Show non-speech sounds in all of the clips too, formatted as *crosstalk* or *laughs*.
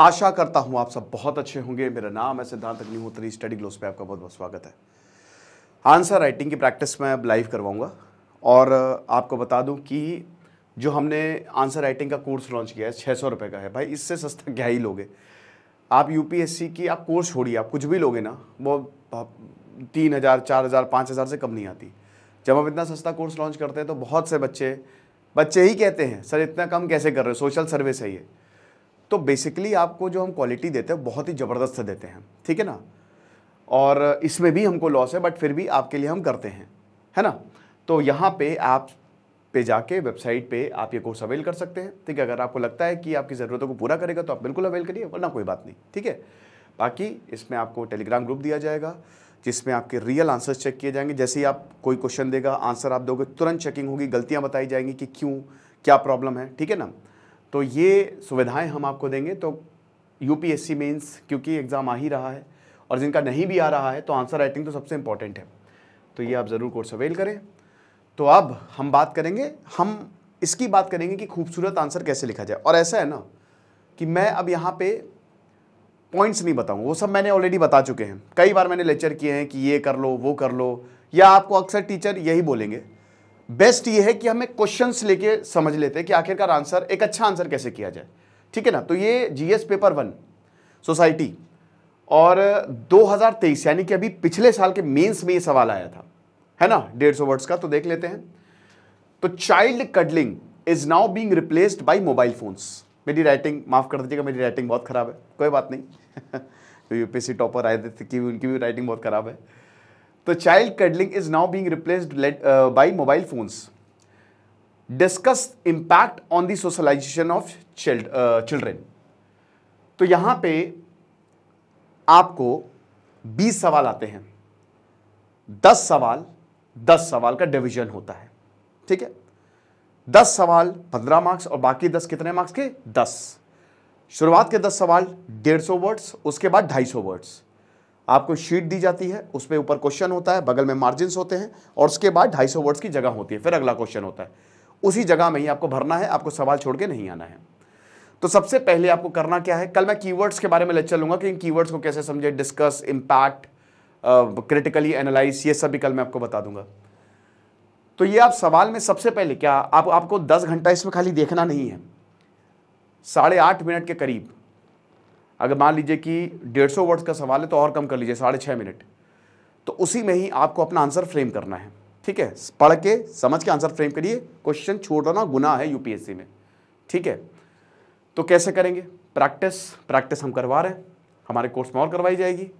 आशा करता हूं आप सब बहुत अच्छे होंगे मेरा नाम है सिद्धांत अग्निहोत्री स्टडी ग्लोस पे आपका बहुत बहुत स्वागत है आंसर हाँ राइटिंग की प्रैक्टिस मैं अब लाइव करवाऊंगा और आपको बता दूं कि जो हमने आंसर राइटिंग का कोर्स लॉन्च किया है छः सौ रुपये का है भाई इससे सस्ता क्या ही लोगे आप यू की आप कोर्स छोड़िए आप कुछ भी लोगे ना वो तीन हज़ार चार हज़ार पाँच हज़ार से कम नहीं आती जब हम इतना सस्ता कोर्स लॉन्च करते हैं तो बहुत से बच्चे बच्चे ही कहते हैं सर इतना कम कैसे कर रहे हो सोशल सर्विस है ये तो बेसिकली आपको जो हम क्वालिटी देते हैं बहुत ही ज़बरदस्त देते हैं ठीक है ना और इसमें भी हमको लॉस है बट फिर भी आपके लिए हम करते हैं है ना तो यहाँ पे आप पे जाके वेबसाइट पे आप ये कोर्स अवेल कर सकते हैं ठीक है अगर आपको लगता है कि आपकी ज़रूरतों को पूरा करेगा तो आप बिल्कुल अवेल करिए वरना कोई बात नहीं ठीक है बाकी इसमें आपको टेलीग्राम ग्रुप दिया जाएगा जिसमें आपके रियल आंसर्स चेक किए जाएंगे जैसे ही आप कोई क्वेश्चन देगा आंसर आप दोगे तुरंत चेकिंग होगी गलतियाँ बताई जाएंगी कि क्यों क्या प्रॉब्लम है ठीक है ना तो ये सुविधाएं हम आपको देंगे तो यूपीएससी मेंस क्योंकि एग्ज़ाम आ ही रहा है और जिनका नहीं भी आ रहा है तो आंसर राइटिंग तो सबसे इम्पॉर्टेंट है तो ये आप ज़रूर कोर्स अवेल करें तो अब हम बात करेंगे हम इसकी बात करेंगे कि खूबसूरत आंसर कैसे लिखा जाए और ऐसा है ना कि मैं अब यहाँ पे पॉइंट्स नहीं बताऊँ वो सब मैंने ऑलरेडी बता चुके हैं कई बार मैंने लेक्चर किए हैं कि ये कर लो वो कर लो या आपको अक्सर टीचर यही बोलेंगे बेस्ट ये है कि हमें क्वेश्चंस लेके समझ लेते हैं कि आखिरकार आंसर एक अच्छा आंसर कैसे किया जाए ठीक है ना तो ये जीएस पेपर वन सोसाइटी और 2023 यानी कि अभी पिछले साल के मेंस में ये सवाल आया था है ना डेढ़ सौ वर्ड्स का तो देख लेते हैं तो child cuddling is now being replaced by mobile phones मेरी राइटिंग माफ़ कर दीजिएगा मेरी राइटिंग बहुत ख़राब है कोई बात नहीं *laughs* तो टॉपर आए थे कि उनकी भी राइटिंग बहुत ख़राब है Uh, uh, तो child cuddling is now being replaced by mobile phones discuss impact on the socialisation of children तो यहां पे आपको 20 सवाल आते हैं 10 सवाल 10 सवाल का डिवीजन होता है ठीक है 10 सवाल 15 मार्क्स और बाकी 10 कितने मार्क्स के 10 शुरुआत के 10 सवाल 150 वर्ड्स उसके बाद 250 वर्ड्स आपको शीट दी जाती है उसमें ऊपर क्वेश्चन होता है बगल में मार्जिन होते हैं और उसके बाद ढाई वर्ड्स की जगह होती है फिर अगला क्वेश्चन होता है उसी जगह में ही आपको भरना है आपको सवाल छोड़ के नहीं आना है तो सबसे पहले आपको करना क्या है कल मैं कीवर्ड्स के बारे में लेक्चर लूंगा कि इन कीवर्ड्स को कैसे समझे डिस्कस इम्पैक्ट क्रिटिकली एनालाइज ये सब भी कल मैं आपको बता दूंगा तो ये आप सवाल में सबसे पहले क्या आप आपको दस घंटा इसमें खाली देखना नहीं है साढ़े आठ मिनट के करीब अगर मान लीजिए कि डेढ़ सौ वर्ड्स का सवाल है तो और कम कर लीजिए साढ़े छः मिनट तो उसी में ही आपको अपना आंसर फ्रेम करना है ठीक है पढ़ के समझ के आंसर फ्रेम करिए क्वेश्चन छोड़ना गुना है यूपीएससी में ठीक है तो कैसे करेंगे प्रैक्टिस प्रैक्टिस हम करवा रहे हैं हमारे कोर्स में और करवाई जाएगी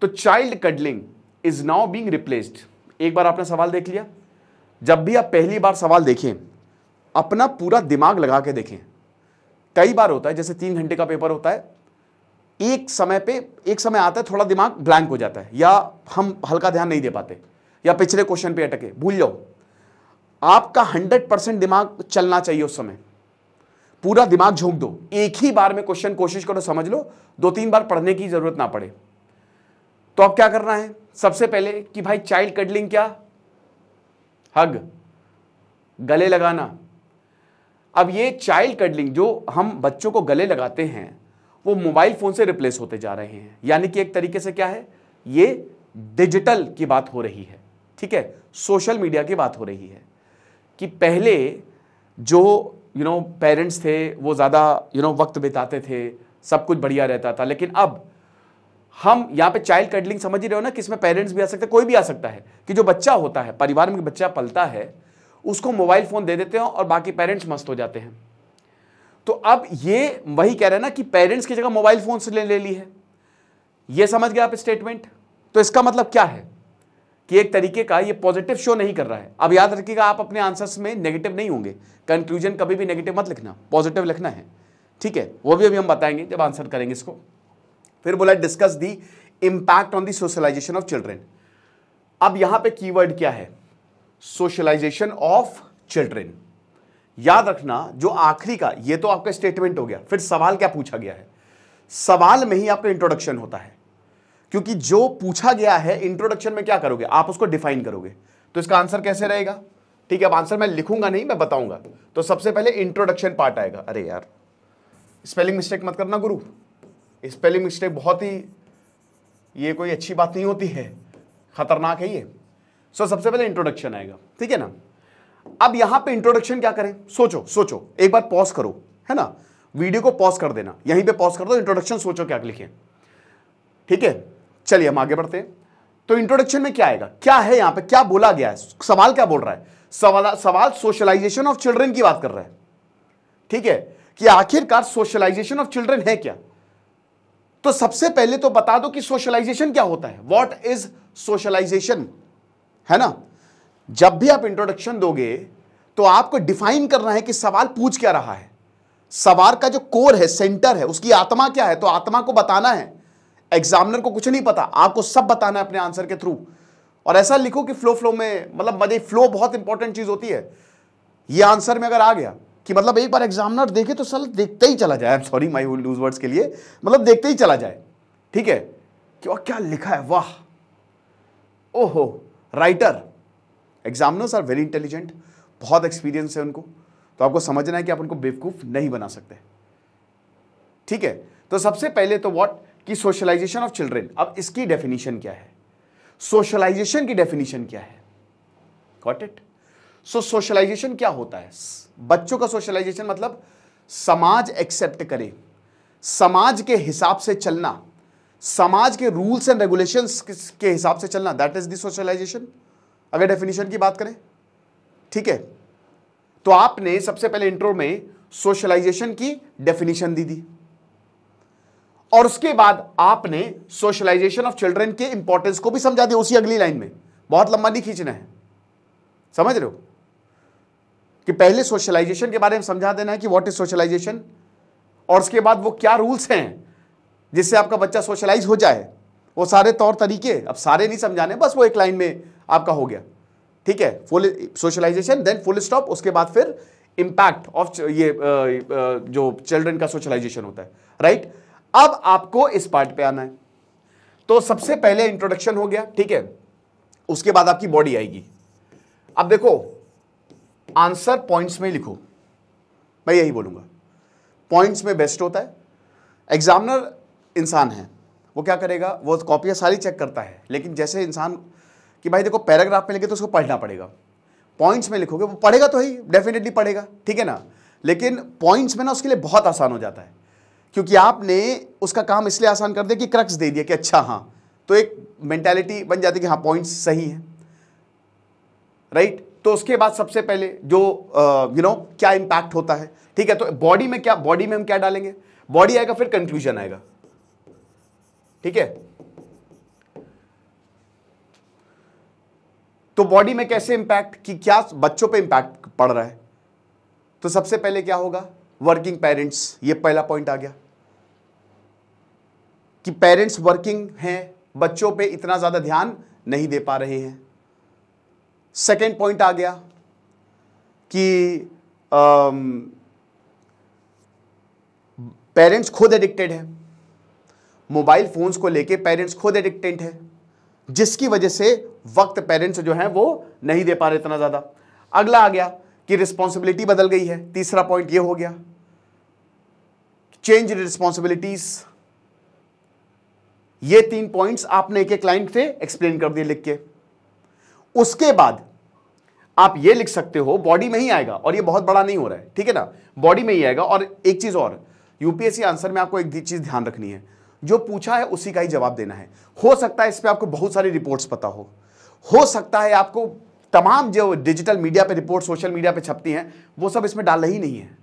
तो child cuddling is now being replaced एक बार आपने सवाल देख लिया जब भी आप पहली बार सवाल देखें अपना पूरा दिमाग लगा के देखें कई बार होता है जैसे तीन घंटे का पेपर होता है एक समय पे एक समय आता है थोड़ा दिमाग ब्लैंक हो जाता है या हम हल्का ध्यान नहीं दे पाते या पिछले क्वेश्चन पे अटके भूल जाओ आपका हंड्रेड परसेंट दिमाग चलना चाहिए उस समय पूरा दिमाग झोंक दो एक ही बार में क्वेश्चन कोशिश करो समझ लो दो तीन बार पढ़ने की जरूरत ना पड़े तो अब क्या करना है सबसे पहले कि भाई चाइल्ड कडलिंग क्या हग गले लगाना अब ये चाइल्ड कडलिंग जो हम बच्चों को गले लगाते हैं वो मोबाइल फ़ोन से रिप्लेस होते जा रहे हैं यानी कि एक तरीके से क्या है ये डिजिटल की बात हो रही है ठीक है सोशल मीडिया की बात हो रही है कि पहले जो यू नो पेरेंट्स थे वो ज़्यादा यू नो वक्त बिताते थे सब कुछ बढ़िया रहता था लेकिन अब हम यहाँ पे चाइल्ड कडलिंग समझ ही रहे हो ना कि इसमें पेरेंट्स भी आ सकते कोई भी आ सकता है कि जो बच्चा होता है परिवार में बच्चा पलता है उसको मोबाइल फ़ोन दे देते हैं और बाकी पेरेंट्स मस्त हो जाते हैं तो अब ये वही कह रहे हैं ना कि पेरेंट्स की जगह मोबाइल फ़ोन से ले, ले ली है ये समझ गए आप स्टेटमेंट तो इसका मतलब क्या है कि एक तरीके का ये पॉजिटिव शो नहीं कर रहा है अब याद रखिएगा आप अपने आंसर्स में नेगेटिव नहीं होंगे कंक्लूजन कभी भी नेगेटिव मत लिखना पॉजिटिव लिखना है ठीक है वो भी अभी हम बताएंगे जब आंसर करेंगे इसको फिर बोला discuss the impact on the socialisation of children अब यहां पे कीवर्ड क्या है सोशलाइजेशन ऑफ चिल्ड्रेन याद रखना जो आखिरी का ये तो आपका स्टेटमेंट हो गया फिर सवाल क्या पूछा गया है सवाल में ही आपका इंट्रोडक्शन होता है क्योंकि जो पूछा गया है इंट्रोडक्शन में क्या करोगे आप उसको डिफाइन करोगे तो इसका आंसर कैसे रहेगा ठीक है अब आंसर मैं लिखूंगा नहीं मैं बताऊंगा तो सबसे पहले इंट्रोडक्शन पार्ट आएगा अरे यार स्पेलिंग मिस्टेक मत करना गुरु स्पेलिंग मिस्टेक बहुत ही ये कोई अच्छी बात नहीं होती है खतरनाक है ये सो so, सबसे पहले इंट्रोडक्शन आएगा ठीक है ना अब यहां पे इंट्रोडक्शन क्या करें सोचो सोचो एक बार पॉज करो है ना वीडियो को पॉज कर देना यहीं पे पॉज कर दो इंट्रोडक्शन सोचो क्या लिखें ठीक है चलिए हम आगे बढ़ते हैं तो इंट्रोडक्शन में क्या आएगा क्या है यहां पे क्या बोला गया है सवाल क्या बोल रहा है सवाल सवाल सोशलाइजेशन ऑफ चिल्ड्रन की बात कर रहा है ठीक है कि आखिरकार सोशलाइजेशन ऑफ चिल्ड्रन है क्या तो सबसे पहले तो बता दो कि सोशलाइजेशन क्या होता है वॉट इज सोशलाइजेशन है ना जब भी आप इंट्रोडक्शन दोगे तो आपको डिफाइन करना है कि सवाल पूछ क्या रहा है सवाल का जो कोर है सेंटर है उसकी आत्मा क्या है तो आत्मा को बताना है एग्जामिनर को कुछ नहीं पता आपको सब बताना है अपने आंसर के थ्रू और ऐसा लिखो कि फ्लो फ्लो में मतलब मजे फ्लो बहुत इंपॉर्टेंट चीज होती है ये आंसर में अगर आ गया कि मतलब एक बार एग्जामिनर देखे तो सल देखते ही चला जाए सॉरी माई लूज वर्ड्स के लिए मतलब देखते ही चला जाए ठीक है कि और क्या लिखा है वाह ओहो writer examiners are very intelligent बहुत एक्सपीरियंस है उनको तो आपको समझना है कि आप उनको बेवकूफ़ नहीं बना सकते ठीक है तो सबसे पहले तो वॉट कि सोशलाइजेशन ऑफ चिल्ड्रेन अब इसकी डेफिनेशन क्या है सोशलाइजेशन की डेफिनेशन क्या है गॉट इट सो सोशलाइजेशन क्या होता है बच्चों का सोशलाइजेशन मतलब समाज एक्सेप्ट करे समाज के हिसाब से चलना समाज के रूल्स एंड रेगुलेशन के हिसाब से चलना दैट इज दोशलाइजेशन अगर डेफिनेशन की बात करें ठीक है तो आपने सबसे पहले इंट्रो में सोशलाइजेशन की डेफिनेशन दी दी और उसके बाद आपने सोशलाइजेशन ऑफ चिल्ड्रन के इंपॉर्टेंस को भी समझा दिया उसी अगली लाइन में बहुत लंबा नहीं खींचना है समझ रहे हो कि पहले सोशलाइजेशन के बारे में समझा देना है कि व्हाट इज सोशलाइजेशन और उसके बाद वो क्या रूल्स हैं जिससे आपका बच्चा सोशलाइज हो जाए वो सारे तौर तरीके अब सारे नहीं समझाने बस वो एक लाइन में आपका हो गया ठीक है full socialisation then full stop उसके बाद फिर इंपैक्ट ऑफ ये जो चिल्ड्रन का सोशलाइजेशन होता है राइट अब आपको इस पार्ट पे आना है तो सबसे पहले इंट्रोडक्शन हो गया ठीक है उसके बाद आपकी बॉडी आएगी अब देखो आंसर पॉइंट्स में लिखो मैं यही बोलूंगा पॉइंट्स में बेस्ट होता है एग्जामिनर इंसान है वो क्या करेगा वो कॉपियाँ सारी चेक करता है लेकिन जैसे इंसान कि भाई देखो पैराग्राफ में लिखे तो उसको पढ़ना पड़ेगा पॉइंट्स में लिखोगे वो पढ़ेगा तो ही डेफिनेटली पढ़ेगा ठीक है ना लेकिन पॉइंट्स में ना उसके लिए बहुत आसान हो जाता है क्योंकि आपने उसका काम इसलिए आसान कर दिया कि क्रक्स दे दिया कि अच्छा हाँ तो एक मैंटेलिटी बन जाती है कि हाँ पॉइंट्स सही हैं राइट तो उसके बाद सबसे पहले जो यू नो क्या इम्पैक्ट होता है ठीक है तो बॉडी में क्या बॉडी में हम क्या डालेंगे बॉडी आएगा फिर कंक्लूजन आएगा ठीक है तो बॉडी में कैसे इंपैक्ट कि क्या बच्चों पे इंपैक्ट पड़ रहा है तो सबसे पहले क्या होगा वर्किंग पेरेंट्स ये पहला पॉइंट आ गया कि पेरेंट्स वर्किंग हैं बच्चों पे इतना ज़्यादा ध्यान नहीं दे पा रहे हैं सेकेंड पॉइंट आ गया कि पेरेंट्स um, खुद एडिक्टेड हैं मोबाइल फ़ोन्स को लेके पेरेंट्स खुद एडिक्टेंट है जिसकी वजह से वक्त पेरेंट्स जो हैं वो नहीं दे पा रहे इतना ज़्यादा अगला आ गया कि रिस्पॉन्सिबिलिटी बदल गई है तीसरा पॉइंट ये हो गया चेंज रिस्पॉन्सिबिलिटीज ये तीन पॉइंट्स आपने एक एक क्लाइंट से एक्सप्लेन कर दिए लिख के उसके बाद आप ये लिख सकते हो बॉडी में ही आएगा और ये बहुत बड़ा नहीं हो रहा है ठीक है ना बॉडी में ही आएगा और एक चीज़ और यूपीएससी आंसर में आपको एक चीज़ ध्यान रखनी है जो पूछा है उसी का ही जवाब देना है हो सकता है इस पर आपको बहुत सारी रिपोर्ट्स पता हो हो सकता है आपको तमाम जो डिजिटल मीडिया पे रिपोर्ट सोशल मीडिया पे छपती हैं वो सब इसमें डाल ही नहीं है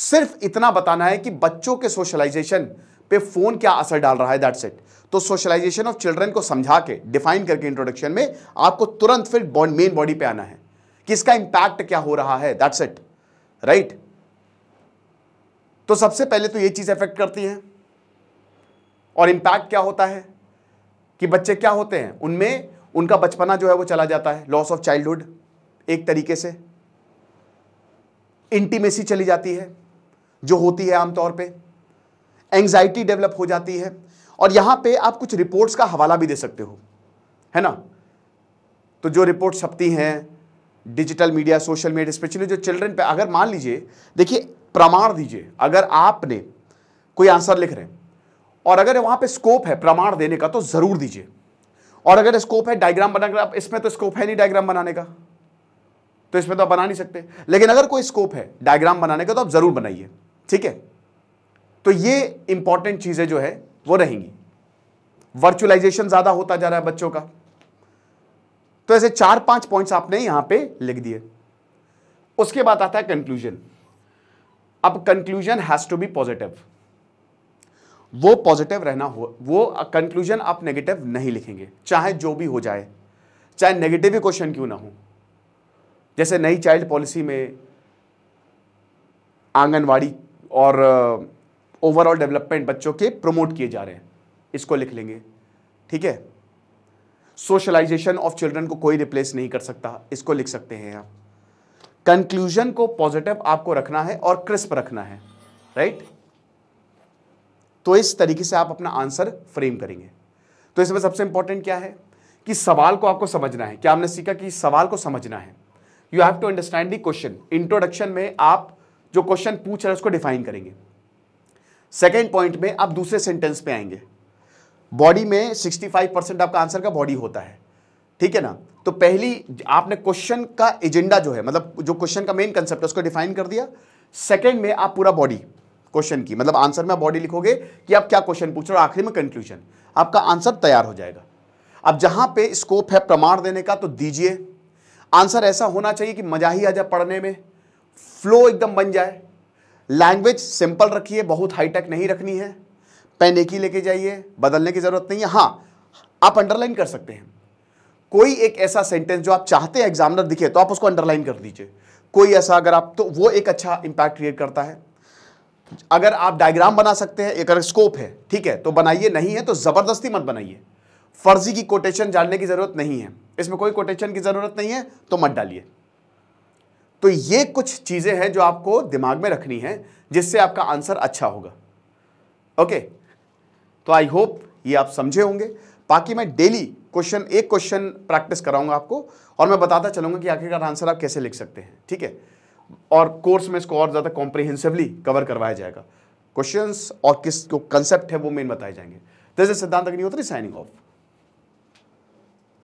सिर्फ इतना बताना है कि बच्चों के सोशलाइजेशन पे फोन क्या असर डाल रहा है दैट्स इट तो सोशलाइजेशन ऑफ चिल्ड्रन को समझा के डिफाइन करके इंट्रोडक्शन में आपको तुरंत फिर मेन बॉडी पे आना है कि इसका इंपैक्ट क्या हो रहा है दैट्स इट राइट तो सबसे पहले तो ये चीज इफेक्ट करती है और इम्पैक्ट क्या होता है कि बच्चे क्या होते हैं उनमें उनका बचपना जो है वो चला जाता है लॉस ऑफ चाइल्डहुड एक तरीके से इंटीमेसी चली जाती है जो होती है आमतौर पे एंग्जाइटी डेवलप हो जाती है और यहां पे आप कुछ रिपोर्ट्स का हवाला भी दे सकते हो है ना तो जो रिपोर्ट छपती हैं digital media social media specially जो चिल्ड्रन पे अगर मान लीजिए देखिए प्रमाण दीजिए अगर आपने कोई आंसर लिख रहे हैं और अगर वहां पे स्कोप है प्रमाण देने का तो जरूर दीजिए और अगर स्कोप है डायग्राम बनाकर आप इसमें तो स्कोप है नहीं डायग्राम बनाने का तो इसमें तो आप बना नहीं सकते लेकिन अगर कोई स्कोप है डायग्राम बनाने का तो आप जरूर बनाइए ठीक है तो ये इंपॉर्टेंट चीजें जो है वो रहेंगी वर्चुअलाइजेशन ज्यादा होता जा रहा है बच्चों का तो ऐसे चार पांच पॉइंट्स आपने यहां पे लिख दिए उसके बाद आता है कंक्लूजन अब conclusion has to be positive वो पॉजिटिव रहना हो वो कंक्लूजन आप नेगेटिव नहीं लिखेंगे चाहे जो भी हो जाए चाहे नेगेटिव ही क्वेश्चन क्यों ना हो जैसे नई चाइल्ड पॉलिसी में आंगनवाड़ी और ओवरऑल uh, डेवलपमेंट बच्चों के प्रमोट किए जा रहे हैं इसको लिख लेंगे ठीक है सोशलाइजेशन ऑफ चिल्ड्रन को कोई रिप्लेस नहीं कर सकता इसको लिख सकते हैं आप कंक्लूजन को पॉजिटिव आपको रखना है और क्रिस्प रखना है राइट right? तो इस तरीके से आप अपना आंसर फ्रेम करेंगे तो इसमें सबसे इंपॉर्टेंट क्या है कि सवाल को आपको समझना है क्या हमने सीखा कि सवाल को समझना है you have to understand the question introduction में आप जो क्वेश्चन पूछ रहे हैं उसको डिफाइन करेंगे सेकेंड पॉइंट में आप दूसरे सेंटेंस पे आएंगे बॉडी में 65 परसेंट आपका आंसर का बॉडी होता है ठीक है ना तो पहली आपने क्वेश्चन का एजेंडा जो है मतलब जो क्वेश्चन का मेन कंसेप्ट है उसको डिफाइन कर दिया सेकेंड में आप पूरा बॉडी क्वेश्चन की मतलब आंसर में बॉडी लिखोगे कि आप क्या क्वेश्चन पूछ रहे हो आखिरी में कंक्लूजन आपका आंसर तैयार हो जाएगा अब जहां पे स्कोप है प्रमाण देने का तो दीजिए आंसर ऐसा होना चाहिए कि मजा ही आ जाए पढ़ने में फ्लो एकदम बन जाए लैंग्वेज सिंपल रखिए बहुत हाईटेक नहीं रखनी है पेन एक ही लेके जाइए बदलने की ज़रूरत नहीं है हाँ आप अंडरलाइन कर सकते हैं कोई एक ऐसा सेंटेंस जो आप चाहते हैं एग्जामिनर दिखे तो आप उसको अंडरलाइन कर दीजिए कोई ऐसा अगर आप तो वो एक अच्छा इंपैक्ट क्रिएट करता है अगर आप डायग्राम बना सकते हैं एक अगर स्कोप है ठीक है तो बनाइए नहीं है तो ज़बरदस्ती मत बनाइए फर्जी की कोटेशन जानने की ज़रूरत नहीं है इसमें कोई कोटेशन की ज़रूरत नहीं है तो मत डालिए तो ये कुछ चीज़ें हैं जो आपको दिमाग में रखनी है जिससे आपका आंसर अच्छा होगा ओके तो आई होप ये आप समझे होंगे बाकी मैं डेली क्वेश्चन एक क्वेश्चन प्रैक्टिस कराऊंगा आपको और मैं बताता चलूंगा कि आखिरकार आंसर आप कैसे लिख सकते हैं ठीक है और कोर्स में इसको और ज़्यादा कॉम्प्रिहेंसिवली कवर करवाया जाएगा क्वेश्चंस और किस जो कंसेप्ट है वो मेन बताए जाएंगे दिस तो सिद्धांत अग्नि अग्निहोत्री साइनिंग ऑफ